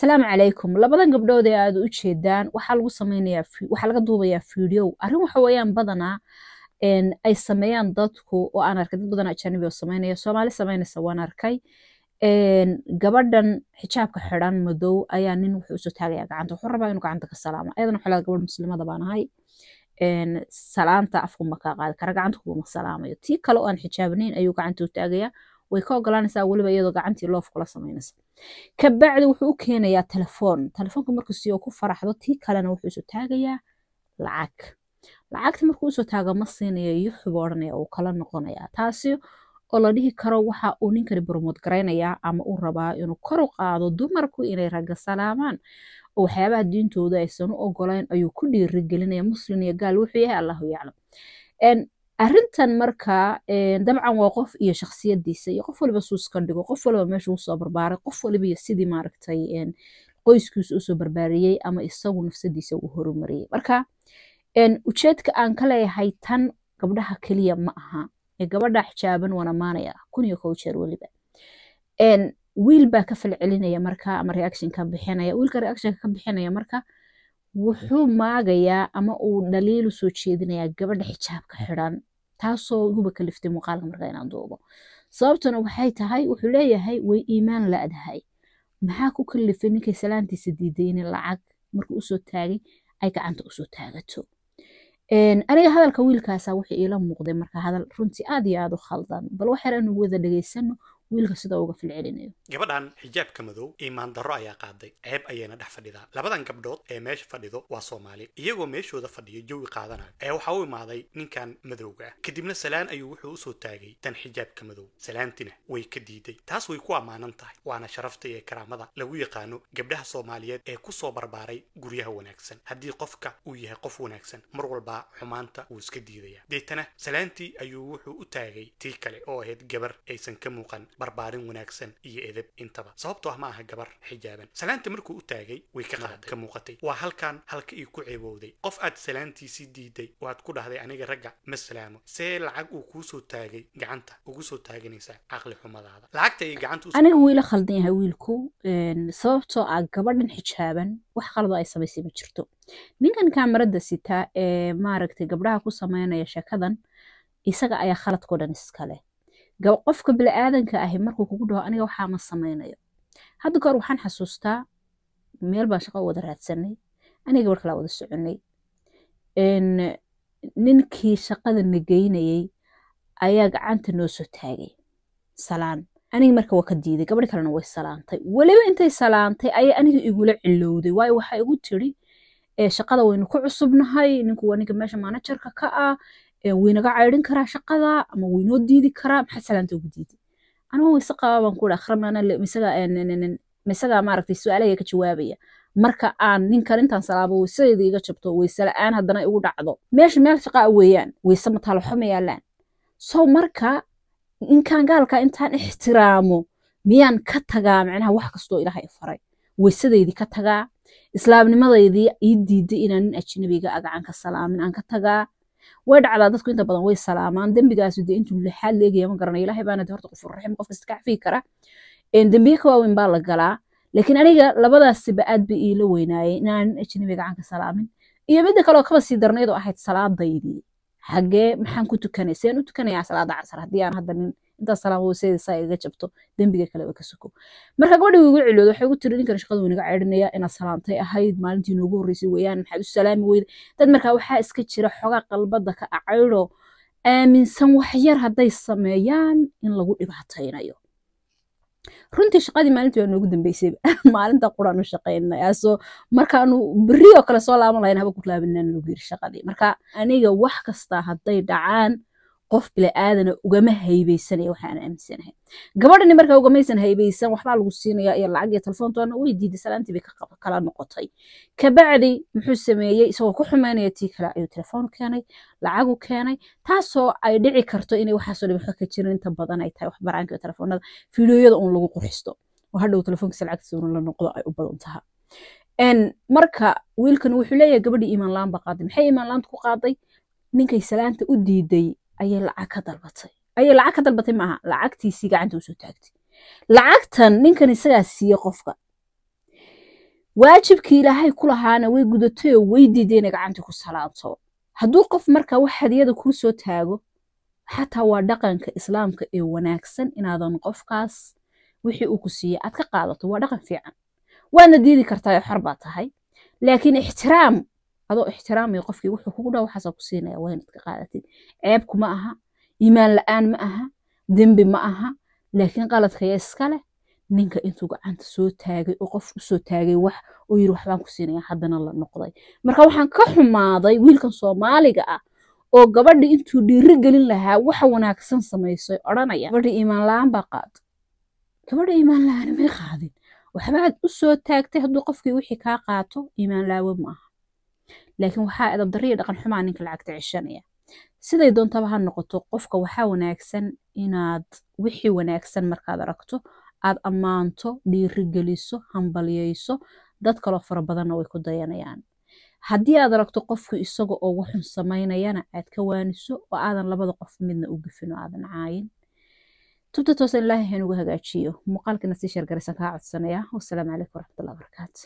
salaamu calaykum labadan gabdhood ee aad u jeedaan waxaa lagu samaynayaa waxaa laga duubayaa fiidiow arrin waxa weeyaan badanaa ay sameeyaan dadku oo aan arkay dad badan ajanabi oo samaynaya soomaali samaynaysa waan arkay gabadhan xijaabka xidhan madow ayaa nin wuxuu usoo taagayaa gacanta wuxuu rabaa inuu gacanta ka salaamo ayadana xolaad gabadh muslimada baan ahay salaanta afku kaa qaadi kara gacanta kuguma salaamayo tii kale oo aan xijaabnayn ayuu gacanta u taagayaa way ka ogolanaysaa weliba iyadoo gacantii loof kula samaynaysa kabacdi wuxuu u keenayaa telefoon telefoonka markiisioo ku faraxdo tii kalena wuxuu isu taagayaa lacag lacagta markuu usoo taaga ma siinaya yuxub odhanaya uu kala noqonayaa taasi oo la dhihi karo waxa uu ninkani barmood garaynayaa ama u rabaa inuu kor u qaado dumarku inay ragga salaamaan oo waxyaabaha diintooda aysan u ogolayn ayuu ku dhiirigelinaya muslim iyo gaal wuxuu yahay allahu yaclam arintan marka dabcan waa qof iyo shaksiyadiisa iyo qof waliba suuska dhigo qof waliba meesha usoo barbaaray qof waliba iyo sidii maaragtay qoyskiisa usoo barbaariyey ama isagu nafsadiisa uu horumariyey marka ujeedka aan ka leeyahay tan gabdhaha keliya ma aha ee gabadha xijaaban wanamaanaya kun iyo kow jeer weliba wiil baa ka falcelinaya marka ama reactionka bixinaya wiilka reactionka ka bixinaya marka wuxuu maagayaa ama uu dhaliilu soo jeedinayaa gabadha xijaabka xidhan taasoo hubaka kaliftay muuqaalka markaa inaan duubo sababtuna waxay tahay wuxuu leeyahay way iimaan la-dahay maxaa ku kalifay ninkay salaantiisa diiday inay lacag markuu usoo taagay ay gacanta usoo taagato aniga hadalka wiilkaasa wuxuu iila muuqday marka hadal runtii aad iyo aada u khaldan bal waxyar aanu wada dhageysano wiilka sida uga filcelinayo gabadhan xijaabka madow iimaan darro ayaa qaaday ceeb ayayna dhex fadhidaa labadan gabdhood ee meesha fadhido waa soomaali iyagoo meeshooda fadhiyo jawi qaadanayo ee waxaa u imaaday ninkan madowga ah kadibna salaan ayuu wuxuu usoo taagay tan xijaabka madow salaantina way ka diiday taas way ku ammaanan tahay waana sharafta iyo karaamada lagu yaqaano gabdhaha soomaaliyeed ee ku soo barbaaray guryaha wanaagsan haddii qofka uu yahay qof wanaagsan mar walbaa xumaanta wuu iska diidayaa deetana salaantii ayuu wuxuu u taagay tii kale oo ahayd gabar aysan ka muuqan barbaarin wanaagsan iyo edeb intaba sababtoo ah ma aha gabar xijaaban salaantii markuu u taagay way ka qaad ka muuqatay waa halkan halka ii ku ceebowday qof aad salaantiisii diiday oo aad ku dhahday aniga ragga ma salaamo see lacag uu kuusoo taagay gacanta ugu soo taaganaysaa caqli xumadaada lacagta iyo gacanta aniga wiila khaldan yahay wiilku sababtoo ah gabadhan xijaaban wax qalado ay samaysay ma jirto ninkan kaamarada sitaa ee maaragtay gabdhaha ku sameynaya sheekadan isaga ayaa khaladkao dhan iskale qofka bili-aadanka ahi markuu kugu dhaho aniga waxaa samaynayo hadda kahor waxaan xasuustaa meel baan shaqo wada raadsanay aniga war kalaa wada soconay ninkii shaqada nageynayey ayaa gacanta noo soo taagay salaan aniga marka waa ka diiday gabadh kalena way salaantay weliba intay salaantay ayaa aniga igula cilowday waayo waxaa igu tiri shaqada waynu ku cusubnahay ninku aniga meesha manajarka ka ah waynaga ceerin karaa shaqada ama waynoo diidi karaa maxaa salaanta ugu diiday anigoo wayse qaba baan ku ihaa maaragtay su-aalaha ka jawaabaya marka aan ninkan intaan salaabo waysadeeda iga jabto wayse aan haddana igu dhacdo meesha meel shaqaa ah weeyaan wayse mataaloxo ma yaalaan so marka inkaan gaalka intaan ixtiraamo miyaan ka tagaa macnaha wax kastoo ilaahay faray waysadeydii ka tagaa islaamnimadeydii ii diiday inaan nin ajnabiga agacaan ka salaamin aan ka tagaa way dhacdaa dadku inta badan way salaamaan dembigaasu de intuu lixaad leegaya ma garanaya ilaahay baana dee horta qofur raxim qof ka cafiyi kara dembiye ka waaweyn baa la galaa lakin aniga labadaasiba aad ba iila weynaayey inaan ajnabi gacanka salaamin iyo midda kaleo kaba sii darnaydoo ahayd salaadaydii xagee maxaan ku tukanay seen u tukanayaa salaada casar haddii aan hadda nin intaas salaam weyseeda saa jabto dembiga kale ka soko marka gabadha ugu cilooda waxay ugu tiri ninkan shaqada wanaga ceedhinaya inaad salaamtay ahayd maalintii noogu horreysay weeyaan maxaad u salaami weyda dad markaa waxaa iska jira xogaa qalbada ka acaydo aaminsan waxyar hadday sameeyaan in lagu dhibaataynayo runtii shaqadii maalintii waa noogu dambeysay maalinta quraan u shaqaynaya so markaanu kale soo laaban lahayn ku laabinaan noogu yiri shaqadii marka aniga wax kasta hadday dhacaan qof bili-aadana ugama haybeysanaya waxaan aaminsanahay gabadhani markaa ugamaysan haybeysan waxbaa lagu siinaya iyo lacag iyo telefoontoona way diiday salaantii bay kala noqotay kabacdi muxuu sameeyey isagoo ku xumaynaya tii kale ayuu telefoon keenay lacagu keenay taasoo ay dhici karto inay waxaasoo dhan waxa ka jirin inta badan ay tahay waxbaraanka iyo telefoonada fiidiyooyada uun lagu qurxisto oo hadhow telefoonkiisa lacagtiisa uuna la noqdo ay u badan taha marka wiilkan wuxuu leeyahay gabadhii iimaan qaaday maxay iimaan ku qaaday ninkay salaanta u diiday ayay lacag ka dalbatay ayay lacag ka dalbatay maaha lacagtiisii gacanta usoo taagtay lacagtan ninkan isagaa siiye qofka waajibkii ilaahay ku lahaana way gudatayoo way diiday inay gacanta ku salaabto hadduu qof markaa wax hadiyada kuu soo taago xataa waa dhaqanka islaamka ee wanaagsan inaadan qofkaas wixii uu ku siiyey aad ka qaadato waa dhaqan fiican waadna diidi kartaa ee xor baa tahay laakiin ixtiraam adoo ixtiraamaya qofkii wuxuu kugu dhaa waxaasa ku siinaya waa qaadatid ceebku ma aha imaan la-aan ma aha dembi ma aha laakiin qaladkaya iskale ninka intuu gacanta soo taagay oo qof usoo taagay wax oo yiri waxbaan ku siinaya haddana la noqday marka waxaan ka xumaaday wiilkan soomaaliga ah oo gabadha intuu dhiiri gelin lahaa waxa wanaagsan samaysay odhanaya gabadha iimaan la-aan baa qaada gabadha iimaan la-aan may qaadin waxba aad taagtay hadduu qofkii wixii kaa qaato iimaan laawe ma aha laakiin waxaa edab darro iyo dhaqan xumaa ninka lacagta ceshanaya siday doontaba ha noqoto qofka waxaa wanaagsan inaad wixii wanaagsan markaad aragto aad ammaanto dhiirigeliso hambalyeyso dad kaloo fara badanna way ku dayanayaan haddii aad aragto qofku isaga oo waxun samaynayana aad ka waaniso oo aadan labada qof midna u gufin oo aadan caayin tubta toosan ilaahay hanugu hagaajiyo muuqaalkana sii sheergaraysan kaa codsanaya wasalaamu calaykum waraxmatullahi wabarakaatu